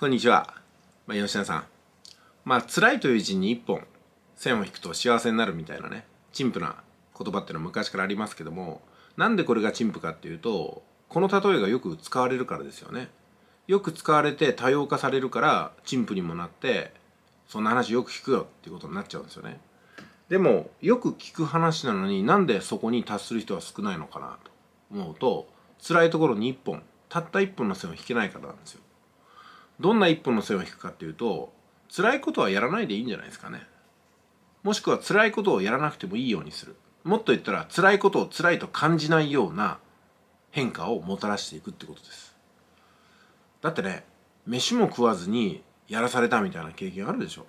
こんにちは。まあ、吉田さん。まあ、辛いという字に一本線を引くと幸せになるみたいなね、陳腐な言葉っていうのは昔からありますけども、なんでこれが陳腐かっていうと、この例えがよく使われるからですよね。よく使われて多様化されるから陳腐にもなって、そんな話よく聞くよっていうことになっちゃうんですよね。でも、よく聞く話なのになんでそこに達する人は少ないのかなと思うと、辛いところに一本、たった一本の線を引けないからなんですよ。どんな一本の線を引くかっていうと辛いことはやらないでいいんじゃないですかねもしくは辛いことをやらなくてもいいようにするもっと言ったら辛いことを辛いと感じないような変化をもたらしていくってことですだってね飯も食わずにやらされたみたいな経験あるでしょ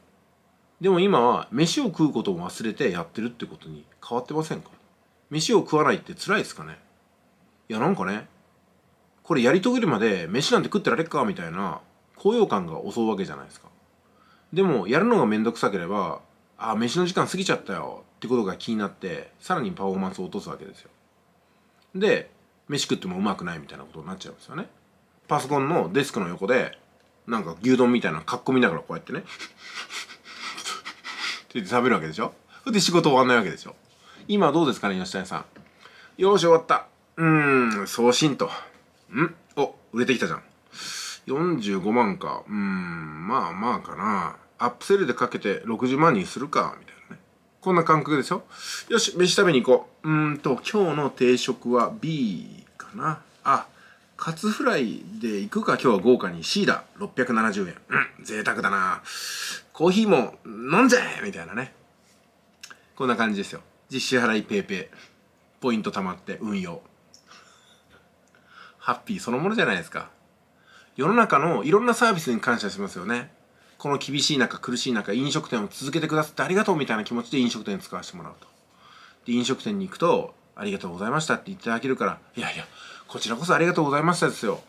でも今は飯を食うことも忘れてやってるってことに変わってませんか飯を食わないって辛いですかねいやなんかねこれやり遂げるまで飯なんて食ってられっかみたいな高揚感が襲うわけじゃないですかでもやるのが面倒くさければああ飯の時間過ぎちゃったよってことが気になってさらにパフォーマンスを落とすわけですよで飯食ってもうまくないみたいなことになっちゃうんですよねパソコンのデスクの横でなんか牛丼みたいなのかっこ見ながらこうやってねって言って食べるわけでしょで仕事終わんないわけですよ今どうですかね吉谷さんよし終わったうーん送信とんお売れてきたじゃん45万か。うん、まあまあかな。アップセルでかけて60万にするか、みたいなね。こんな感覚ですよ。よし、飯食べに行こう。うんと、今日の定食は B かな。あ、カツフライで行くか今日は豪華に C だ。670円。うん、贅沢だな。コーヒーも飲んじゃえみたいなね。こんな感じですよ。実支払いペイペイ。ポイント貯まって運用。ハッピーそのものじゃないですか。世の中のいろんなサービスに感謝しますよねこの厳しい中苦しい中飲食店を続けてくださってありがとうみたいな気持ちで飲食店に使わせてもらうとで飲食店に行くとありがとうございましたって言っていただけるからいやいやこちらこそありがとうございましたですよ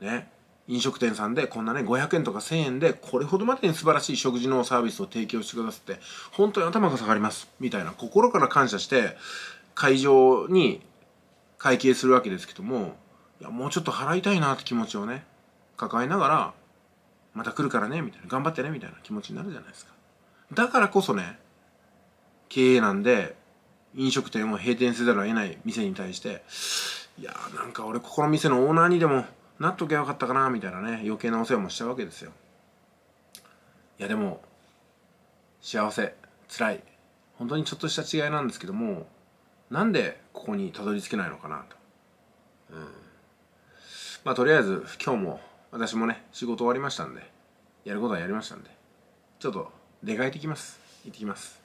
ね飲食店さんでこんなね500円とか1000円でこれほどまでに素晴らしい食事のサービスを提供してくださって本当に頭が下がりますみたいな心から感謝して会場に会計するわけですけどもいやもうちょっと払いたいなって気持ちをね抱えながら、また来るからね、みたいな、頑張ってね、みたいな気持ちになるじゃないですか。だからこそね、経営なんで、飲食店を閉店せざるを得ない店に対して、いやーなんか俺ここの店のオーナーにでもなっとけばよかったかな、みたいなね、余計なお世話もしちゃうわけですよ。いやでも、幸せ、辛い、本当にちょっとした違いなんですけども、なんでここにたどり着けないのかなと。うん。まあとりあえず今日も私もね、仕事終わりましたんで、やることはやりましたんで、ちょっと出かけてきます。行ってきます。